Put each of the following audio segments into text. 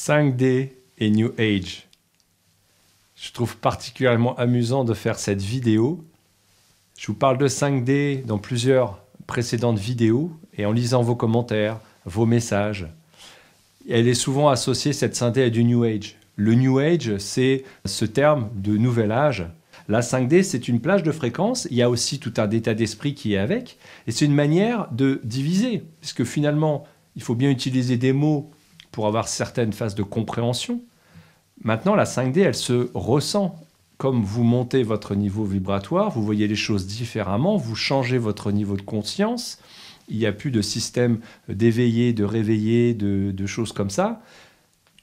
5D et New Age. Je trouve particulièrement amusant de faire cette vidéo. Je vous parle de 5D dans plusieurs précédentes vidéos et en lisant vos commentaires, vos messages. Elle est souvent associée, cette 5D, à du New Age. Le New Age, c'est ce terme de nouvel âge. La 5D, c'est une plage de fréquences, il y a aussi tout un état d'esprit qui est avec, et c'est une manière de diviser, puisque finalement, il faut bien utiliser des mots pour avoir certaines phases de compréhension. Maintenant, la 5D, elle se ressent. Comme vous montez votre niveau vibratoire, vous voyez les choses différemment, vous changez votre niveau de conscience. Il n'y a plus de système d'éveillé, de réveillé, de, de choses comme ça.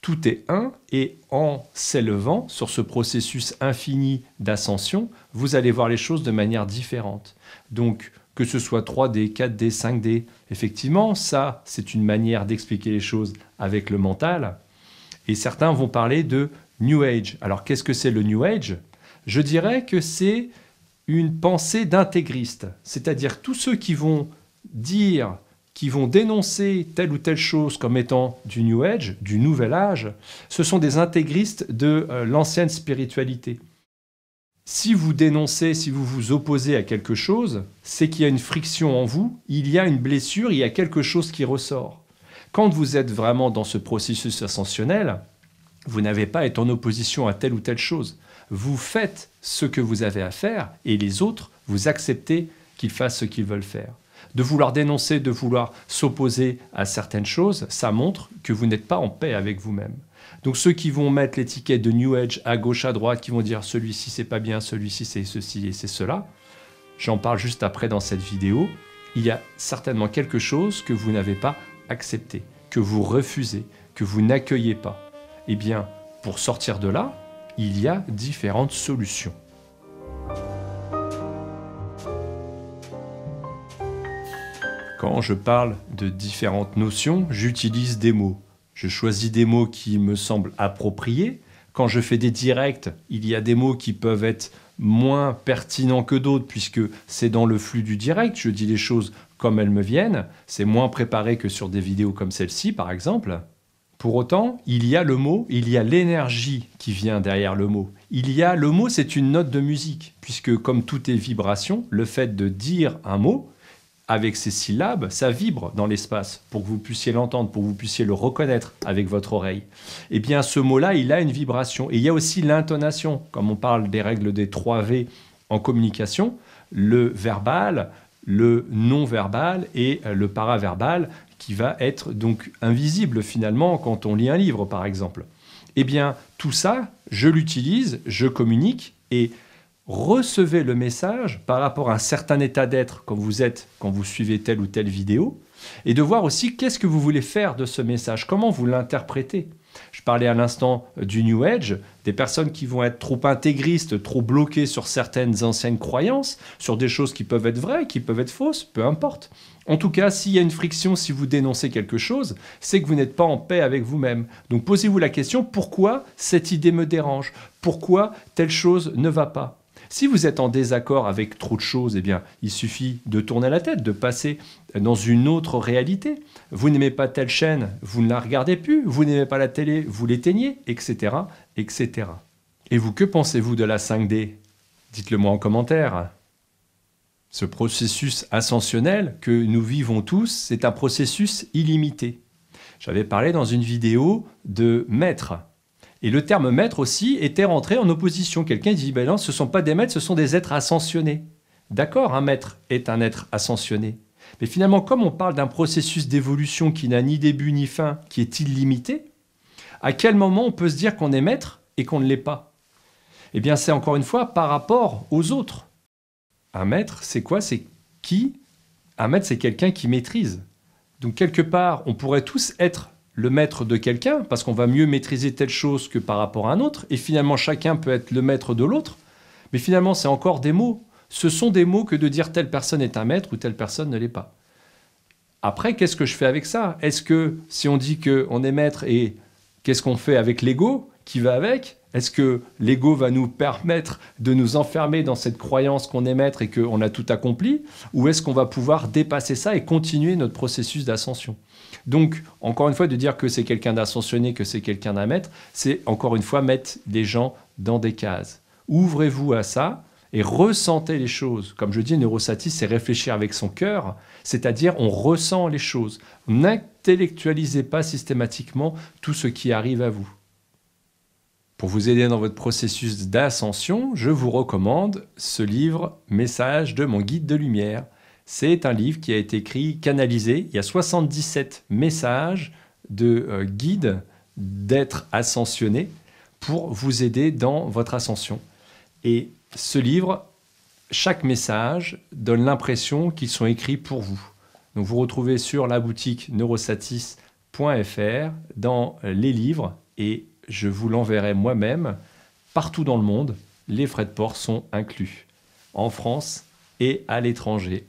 Tout est un et en s'élevant sur ce processus infini d'ascension, vous allez voir les choses de manière différente. Donc, que ce soit 3D, 4D, 5D. Effectivement, ça, c'est une manière d'expliquer les choses avec le mental. Et certains vont parler de New Age. Alors, qu'est-ce que c'est le New Age Je dirais que c'est une pensée d'intégriste, c'est-à-dire tous ceux qui vont dire, qui vont dénoncer telle ou telle chose comme étant du New Age, du Nouvel Âge, ce sont des intégristes de euh, l'ancienne spiritualité. Si vous dénoncez, si vous vous opposez à quelque chose, c'est qu'il y a une friction en vous, il y a une blessure, il y a quelque chose qui ressort. Quand vous êtes vraiment dans ce processus ascensionnel, vous n'avez pas à être en opposition à telle ou telle chose. Vous faites ce que vous avez à faire et les autres, vous acceptez qu'ils fassent ce qu'ils veulent faire. De vouloir dénoncer, de vouloir s'opposer à certaines choses, ça montre que vous n'êtes pas en paix avec vous-même. Donc ceux qui vont mettre l'étiquette de New Age à gauche, à droite, qui vont dire celui-ci c'est pas bien, celui-ci c'est ceci et c'est cela, j'en parle juste après dans cette vidéo, il y a certainement quelque chose que vous n'avez pas accepté, que vous refusez, que vous n'accueillez pas. Eh bien, pour sortir de là, il y a différentes solutions. Quand je parle de différentes notions, j'utilise des mots je choisis des mots qui me semblent appropriés. Quand je fais des directs, il y a des mots qui peuvent être moins pertinents que d'autres puisque c'est dans le flux du direct, je dis les choses comme elles me viennent, c'est moins préparé que sur des vidéos comme celle-ci par exemple. Pour autant, il y a le mot, il y a l'énergie qui vient derrière le mot. Il y a le mot, c'est une note de musique, puisque comme tout est vibration, le fait de dire un mot, avec ces syllabes, ça vibre dans l'espace pour que vous puissiez l'entendre, pour que vous puissiez le reconnaître avec votre oreille. Eh bien, ce mot-là, il a une vibration. Et il y a aussi l'intonation. Comme on parle des règles des 3 V en communication, le verbal, le non-verbal et le paraverbal qui va être donc invisible finalement quand on lit un livre, par exemple. Eh bien, tout ça, je l'utilise, je communique et recevez le message par rapport à un certain état d'être quand vous êtes, quand vous suivez telle ou telle vidéo, et de voir aussi qu'est-ce que vous voulez faire de ce message, comment vous l'interprétez. Je parlais à l'instant du New Age, des personnes qui vont être trop intégristes, trop bloquées sur certaines anciennes croyances, sur des choses qui peuvent être vraies, qui peuvent être fausses, peu importe. En tout cas, s'il y a une friction, si vous dénoncez quelque chose, c'est que vous n'êtes pas en paix avec vous-même. Donc posez-vous la question, pourquoi cette idée me dérange Pourquoi telle chose ne va pas si vous êtes en désaccord avec trop de choses, eh bien, il suffit de tourner la tête, de passer dans une autre réalité. Vous n'aimez pas telle chaîne, vous ne la regardez plus. Vous n'aimez pas la télé, vous l'éteignez, etc., etc. Et vous, que pensez-vous de la 5D Dites-le moi en commentaire. Ce processus ascensionnel que nous vivons tous, c'est un processus illimité. J'avais parlé dans une vidéo de maître et le terme maître aussi était rentré en opposition. Quelqu'un dit, ben non, ce ne sont pas des maîtres, ce sont des êtres ascensionnés. D'accord, un maître est un être ascensionné. Mais finalement, comme on parle d'un processus d'évolution qui n'a ni début ni fin, qui est illimité, à quel moment on peut se dire qu'on est maître et qu'on ne l'est pas Eh bien, c'est encore une fois par rapport aux autres. Un maître, c'est quoi C'est qui Un maître, c'est quelqu'un qui maîtrise. Donc, quelque part, on pourrait tous être le maître de quelqu'un, parce qu'on va mieux maîtriser telle chose que par rapport à un autre, et finalement chacun peut être le maître de l'autre, mais finalement c'est encore des mots. Ce sont des mots que de dire telle personne est un maître ou telle personne ne l'est pas. Après, qu'est-ce que je fais avec ça Est-ce que si on dit qu'on est maître et qu'est-ce qu'on fait avec l'ego qui va avec est-ce que l'ego va nous permettre de nous enfermer dans cette croyance qu'on est maître et qu'on a tout accompli Ou est-ce qu'on va pouvoir dépasser ça et continuer notre processus d'ascension Donc, encore une fois, de dire que c'est quelqu'un d'ascensionné, que c'est quelqu'un d'un maître, c'est encore une fois mettre des gens dans des cases. Ouvrez-vous à ça et ressentez les choses. Comme je dis, neurosatis, c'est réfléchir avec son cœur, c'est-à-dire on ressent les choses. N'intellectualisez pas systématiquement tout ce qui arrive à vous. Pour vous aider dans votre processus d'ascension, je vous recommande ce livre Message de mon guide de lumière. C'est un livre qui a été écrit, canalisé. Il y a 77 messages de guide euh, guides d'être ascensionnés pour vous aider dans votre ascension. Et ce livre, chaque message donne l'impression qu'ils sont écrits pour vous. Donc vous retrouvez sur la boutique neurosatis.fr dans les livres et je vous l'enverrai moi-même. Partout dans le monde, les frais de port sont inclus, en France et à l'étranger.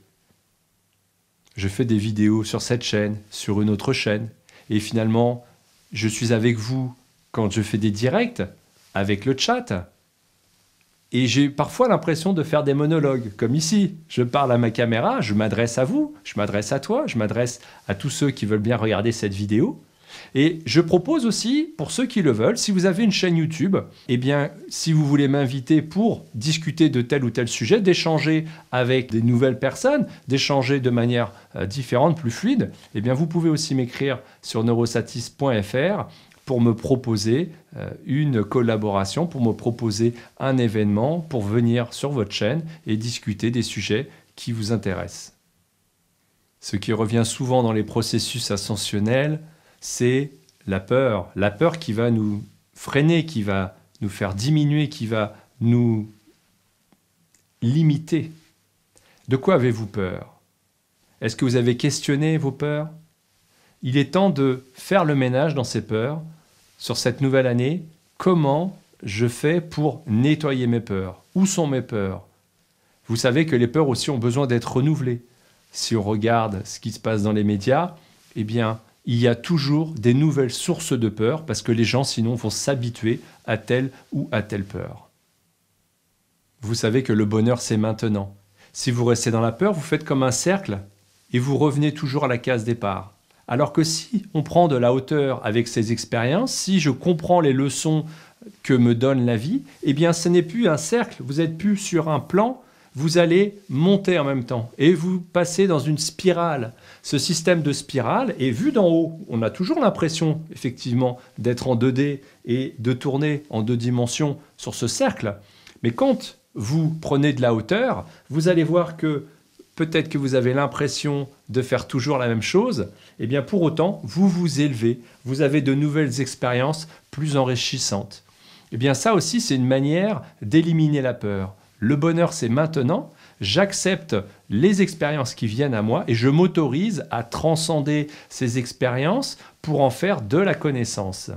Je fais des vidéos sur cette chaîne, sur une autre chaîne, et finalement, je suis avec vous quand je fais des directs, avec le chat. Et j'ai parfois l'impression de faire des monologues, comme ici. Je parle à ma caméra, je m'adresse à vous, je m'adresse à toi, je m'adresse à tous ceux qui veulent bien regarder cette vidéo. Et je propose aussi, pour ceux qui le veulent, si vous avez une chaîne YouTube, eh bien, si vous voulez m'inviter pour discuter de tel ou tel sujet, d'échanger avec des nouvelles personnes, d'échanger de manière euh, différente, plus fluide, eh bien, vous pouvez aussi m'écrire sur neurosatis.fr pour me proposer euh, une collaboration, pour me proposer un événement, pour venir sur votre chaîne et discuter des sujets qui vous intéressent. Ce qui revient souvent dans les processus ascensionnels, c'est la peur. La peur qui va nous freiner, qui va nous faire diminuer, qui va nous limiter. De quoi avez-vous peur Est-ce que vous avez questionné vos peurs Il est temps de faire le ménage dans ces peurs sur cette nouvelle année. Comment je fais pour nettoyer mes peurs Où sont mes peurs Vous savez que les peurs aussi ont besoin d'être renouvelées. Si on regarde ce qui se passe dans les médias, eh bien, il y a toujours des nouvelles sources de peur parce que les gens sinon vont s'habituer à telle ou à telle peur. Vous savez que le bonheur c'est maintenant. Si vous restez dans la peur, vous faites comme un cercle et vous revenez toujours à la case départ. Alors que si on prend de la hauteur avec ces expériences, si je comprends les leçons que me donne la vie, eh bien ce n'est plus un cercle, vous êtes plus sur un plan, vous allez monter en même temps et vous passez dans une spirale. Ce système de spirale est vu d'en haut. On a toujours l'impression, effectivement, d'être en 2D et de tourner en deux dimensions sur ce cercle. Mais quand vous prenez de la hauteur, vous allez voir que peut-être que vous avez l'impression de faire toujours la même chose, Eh bien pour autant, vous vous élevez, vous avez de nouvelles expériences plus enrichissantes. Eh bien ça aussi, c'est une manière d'éliminer la peur le bonheur c'est maintenant, j'accepte les expériences qui viennent à moi et je m'autorise à transcender ces expériences pour en faire de la connaissance.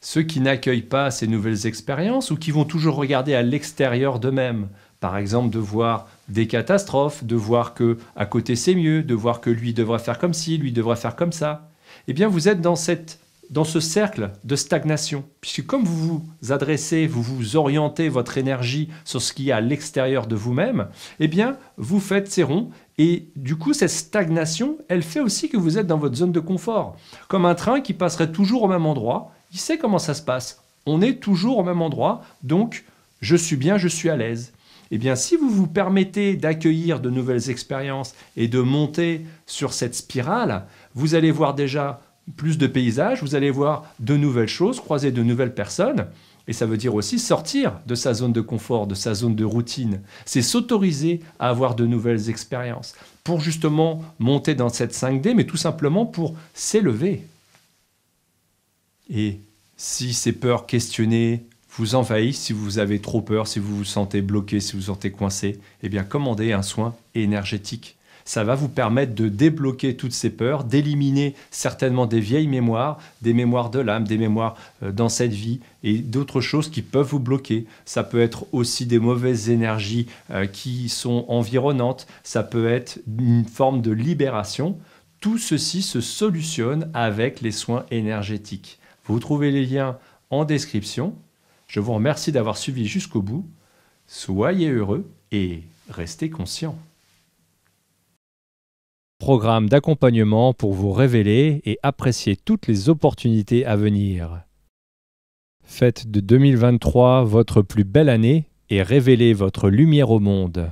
Ceux qui n'accueillent pas ces nouvelles expériences ou qui vont toujours regarder à l'extérieur d'eux-mêmes, par exemple de voir des catastrophes, de voir que à côté c'est mieux, de voir que lui devrait faire comme ci, lui devrait faire comme ça, eh bien vous êtes dans cette dans ce cercle de stagnation, puisque comme vous vous adressez, vous vous orientez votre énergie sur ce qui est à l'extérieur de vous-même, eh bien, vous faites ces ronds et du coup, cette stagnation, elle fait aussi que vous êtes dans votre zone de confort. Comme un train qui passerait toujours au même endroit, il sait comment ça se passe. On est toujours au même endroit, donc je suis bien, je suis à l'aise. Eh bien, si vous vous permettez d'accueillir de nouvelles expériences et de monter sur cette spirale, vous allez voir déjà plus de paysages, vous allez voir de nouvelles choses, croiser de nouvelles personnes. Et ça veut dire aussi sortir de sa zone de confort, de sa zone de routine. C'est s'autoriser à avoir de nouvelles expériences pour justement monter dans cette 5D, mais tout simplement pour s'élever. Et si ces peurs questionnées vous envahissent, si vous avez trop peur, si vous vous sentez bloqué, si vous vous sentez coincé, eh bien commandez un soin énergétique ça va vous permettre de débloquer toutes ces peurs, d'éliminer certainement des vieilles mémoires, des mémoires de l'âme, des mémoires euh, dans cette vie et d'autres choses qui peuvent vous bloquer. Ça peut être aussi des mauvaises énergies euh, qui sont environnantes, ça peut être une forme de libération. Tout ceci se solutionne avec les soins énergétiques. Vous trouvez les liens en description. Je vous remercie d'avoir suivi jusqu'au bout. Soyez heureux et restez conscients programme d'accompagnement pour vous révéler et apprécier toutes les opportunités à venir. Faites de 2023 votre plus belle année et révélez votre lumière au monde.